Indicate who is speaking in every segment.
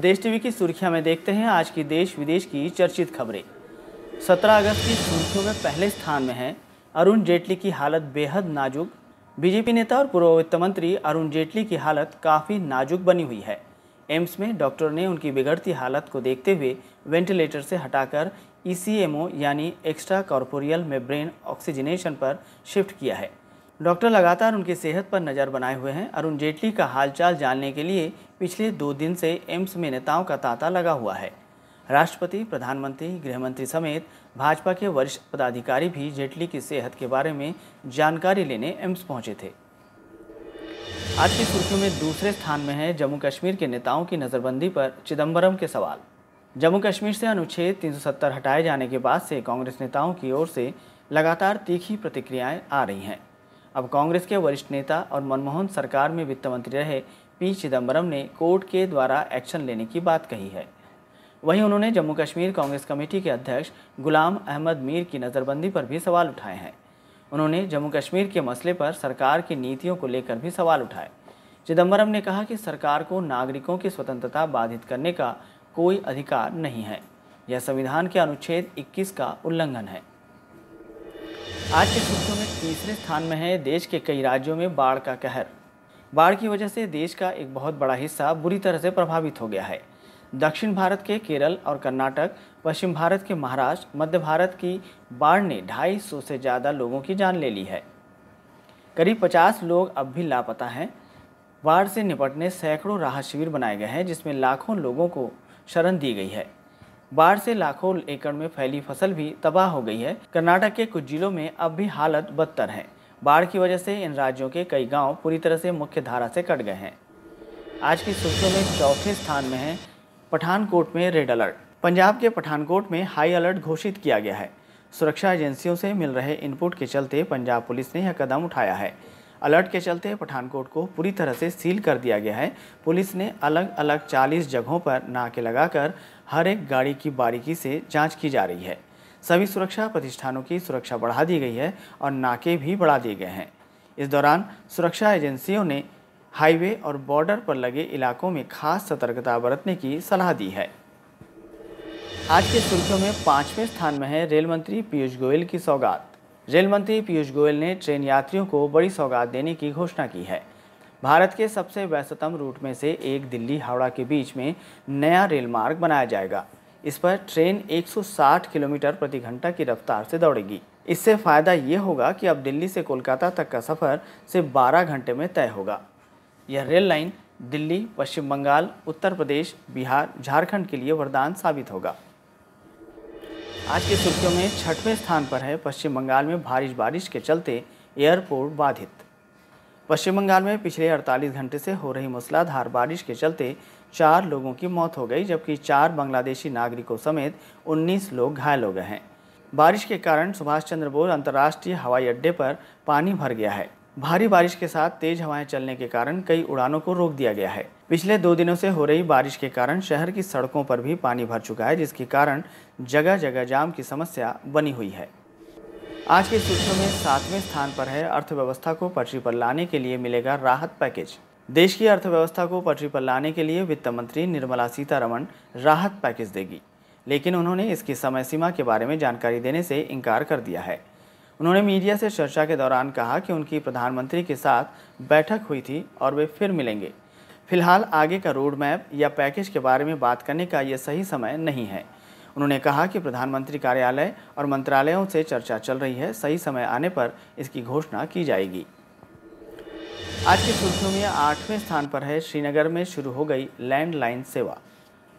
Speaker 1: देश टीवी की सुर्खियां में देखते हैं आज की देश विदेश की चर्चित खबरें 17 अगस्त की सुर्खियों में पहले स्थान में है अरुण जेटली की हालत बेहद नाजुक बीजेपी नेता और पूर्व वित्त मंत्री अरुण जेटली की हालत काफ़ी नाजुक बनी हुई है एम्स में डॉक्टर ने उनकी बिगड़ती हालत को देखते हुए वेंटिलेटर से हटाकर ई यानी एक्स्ट्रा कॉर्पोरियल मेब्रेन ऑक्सीजनेशन पर शिफ्ट किया है डॉक्टर लगातार उनकी सेहत पर नज़र बनाए हुए हैं अरुण जेटली का हालचाल जानने के लिए पिछले दो दिन से एम्स में नेताओं का तांता लगा हुआ है राष्ट्रपति प्रधानमंत्री गृहमंत्री समेत भाजपा के वरिष्ठ पदाधिकारी भी जेटली की सेहत के बारे में जानकारी लेने एम्स पहुंचे थे आज की सुर्खियों में दूसरे स्थान में है जम्मू कश्मीर के नेताओं की नज़रबंदी पर चिदम्बरम के सवाल जम्मू कश्मीर से अनुच्छेद 370 हटाए जाने के बाद से कांग्रेस नेताओं की ओर से लगातार तीखी प्रतिक्रियाएं आ रही हैं अब कांग्रेस के वरिष्ठ नेता और मनमोहन सरकार में वित्त मंत्री रहे पी चिदम्बरम ने कोर्ट के द्वारा एक्शन लेने की बात कही है वहीं उन्होंने जम्मू कश्मीर कांग्रेस कमेटी के अध्यक्ष गुलाम अहमद मीर की नज़रबंदी पर भी सवाल उठाए हैं उन्होंने जम्मू कश्मीर के मसले पर सरकार की नीतियों को लेकर भी सवाल उठाए चिदम्बरम ने कहा कि सरकार को नागरिकों की स्वतंत्रता बाधित करने का कोई अधिकार नहीं है यह संविधान के अनुच्छेद 21 का उल्लंघन है आज के सूचियों में तीसरे स्थान में है देश के कई राज्यों में बाढ़ का कहर बाढ़ की वजह से देश का एक बहुत बड़ा हिस्सा बुरी तरह से प्रभावित हो गया है दक्षिण भारत के केरल और कर्नाटक पश्चिम भारत के महाराष्ट्र मध्य भारत की बाढ़ ने 250 से ज़्यादा लोगों की जान ले ली है करीब 50 लोग अब भी लापता हैं बाढ़ से निपटने सैकड़ों राहत शिविर बनाए गए हैं जिसमें लाखों लोगों को शरण दी गई है बाढ़ से लाखों एकड़ में फैली फसल भी तबाह हो गई है कर्नाटक के कुछ जिलों में अब भी हालत बदतर है बाढ़ की वजह से इन राज्यों के कई गांव पूरी तरह से मुख्य धारा से कट गए हैं आज की सुर्खियों में चौथे स्थान में है पठानकोट में रेड अलर्ट पंजाब के पठानकोट में हाई अलर्ट घोषित किया गया है सुरक्षा एजेंसियों से मिल रहे इनपुट के चलते पंजाब पुलिस ने यह कदम उठाया है अलर्ट के चलते पठानकोट को पूरी तरह से सील कर दिया गया है पुलिस ने अलग अलग 40 जगहों पर नाके लगाकर हर एक गाड़ी की बारीकी से जांच की जा रही है सभी सुरक्षा प्रतिष्ठानों की सुरक्षा बढ़ा दी गई है और नाके भी बढ़ा दिए गए हैं इस दौरान सुरक्षा एजेंसियों ने हाईवे और बॉर्डर पर लगे इलाकों में खास सतर्कता बरतने की सलाह दी है आज के सुर्खियों में पांचवें स्थान में है रेल मंत्री पीयूष गोयल की सौगात रेल मंत्री पीयूष गोयल ने ट्रेन यात्रियों को बड़ी सौगात देने की घोषणा की है भारत के सबसे व्यस्ततम रूट में से एक दिल्ली हावड़ा के बीच में नया रेल मार्ग बनाया जाएगा इस पर ट्रेन 160 किलोमीटर प्रति घंटा की रफ्तार से दौड़ेगी इससे फ़ायदा ये होगा कि अब दिल्ली से कोलकाता तक का सफ़र सिर्फ 12 घंटे में तय होगा यह रेल लाइन दिल्ली पश्चिम बंगाल उत्तर प्रदेश बिहार झारखंड के लिए वरदान साबित होगा आज की सुर्खियों में छठवें स्थान पर है पश्चिम बंगाल में भारी बारिश के चलते एयरपोर्ट बाधित पश्चिम बंगाल में पिछले 48 घंटे से हो रही मूसलाधार बारिश के चलते चार लोगों की मौत हो गई जबकि चार बांग्लादेशी नागरिकों समेत 19 लोग घायल हो गए हैं बारिश के कारण सुभाष चंद्र बोस अंतर्राष्ट्रीय हवाई अड्डे पर पानी भर गया है भारी बारिश के साथ तेज हवाएं चलने के कारण कई उड़ानों को रोक दिया गया है पिछले दो दिनों से हो रही बारिश के कारण शहर की सड़कों पर भी पानी भर चुका है जिसके कारण जगह जगह जाम की समस्या बनी हुई है आज के सूत्र में सातवें स्थान पर है अर्थव्यवस्था को पटरी पर लाने के लिए मिलेगा राहत पैकेज देश की अर्थव्यवस्था को पटरी पर लाने के लिए वित्त मंत्री निर्मला सीतारमण राहत पैकेज देगी लेकिन उन्होंने इसकी समय सीमा के बारे में जानकारी देने से इनकार कर दिया है उन्होंने मीडिया से चर्चा के दौरान कहा कि उनकी प्रधानमंत्री के साथ बैठक हुई थी और वे फिर मिलेंगे फिलहाल आगे का रोड मैप या पैकेज के बारे में बात करने का ये सही समय नहीं है उन्होंने कहा कि प्रधानमंत्री कार्यालय और मंत्रालयों से चर्चा चल रही है सही समय आने पर इसकी घोषणा की जाएगी आज की सुर्खियों में आठवें स्थान पर है श्रीनगर में शुरू हो गई लैंडलाइन सेवा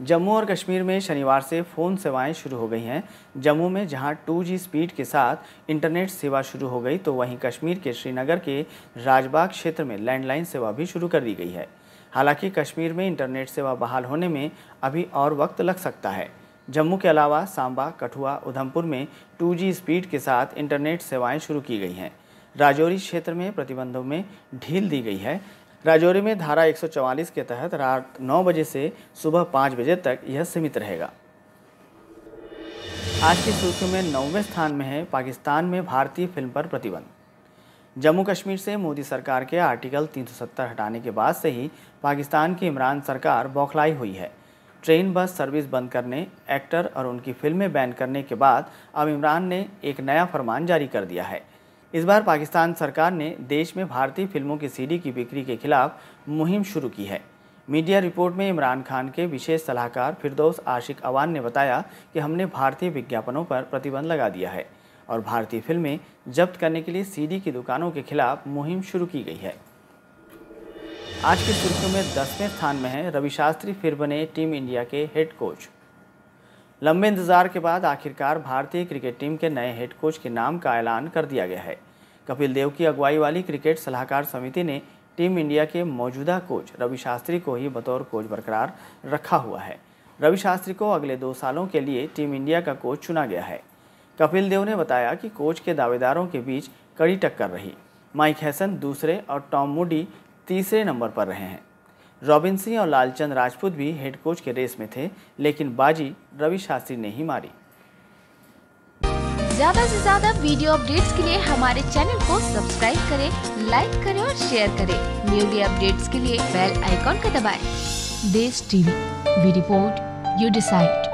Speaker 1: जम्मू और कश्मीर में शनिवार से फ़ोन सेवाएं शुरू हो गई हैं जम्मू में जहां 2G स्पीड के साथ इंटरनेट सेवा शुरू हो गई तो वहीं कश्मीर के श्रीनगर के राजबाग क्षेत्र में लैंडलाइन सेवा भी शुरू कर दी गई है हालांकि कश्मीर में इंटरनेट सेवा बहाल होने में अभी और वक्त लग सकता है जम्मू के अलावा सांबा कठुआ उधमपुर में 2G स्पीड के साथ इंटरनेट सेवाएं शुरू की गई हैं राजौरी क्षेत्र में प्रतिबंधों में ढील दी गई है राजौरी में धारा 144 के तहत रात 9 बजे से सुबह 5 बजे तक यह सीमित रहेगा आज की सूची में नौवें स्थान में है पाकिस्तान में भारतीय फिल्म पर प्रतिबंध जम्मू कश्मीर से मोदी सरकार के आर्टिकल 370 हटाने के बाद से ही पाकिस्तान की इमरान सरकार बौखलाई हुई है ट्रेन बस सर्विस बंद करने एक्टर और उनकी फिल्में बैन करने के बाद अब इमरान ने एक नया फरमान जारी कर दिया है इस बार पाकिस्तान सरकार ने देश में भारतीय फिल्मों की सीडी की बिक्री के खिलाफ मुहिम शुरू की है मीडिया रिपोर्ट में इमरान खान के विशेष सलाहकार फिरदौस आशिक अवान ने बताया कि हमने भारतीय विज्ञापनों पर प्रतिबंध लगा दिया है और भारतीय फिल्में जब्त करने के लिए सीडी की दुकानों के खिलाफ मुहिम शुरू की गई है आज की सुर्खियों में दसवें स्थान में है रवि शास्त्री फिर बने टीम इंडिया के हेड कोच लंबे इंतजार के बाद आखिरकार भारतीय क्रिकेट टीम के नए हेड कोच के नाम का ऐलान कर दिया गया है कपिल देव की अगुवाई वाली क्रिकेट सलाहकार समिति ने टीम इंडिया के मौजूदा कोच रवि शास्त्री को ही बतौर कोच बरकरार रखा हुआ है रवि शास्त्री को अगले दो सालों के लिए टीम इंडिया का कोच चुना गया है कपिल देव ने बताया कि कोच के दावेदारों के बीच कड़ी टक्कर रही माइक हैसन दूसरे और टॉम मूडी तीसरे नंबर पर रहे हैं रॉबिन सिंह और लालचंद राजपूत भी हेड कोच के रेस में थे लेकिन बाजी रवि शास्त्री ने ही मारी ज्यादा से ज्यादा वीडियो अपडेट्स के लिए हमारे चैनल को सब्सक्राइब करें, लाइक करें और शेयर करें। न्यूली अपडेट्स के लिए बेल आइकॉन का दबाएं। Desh TV, we report you decide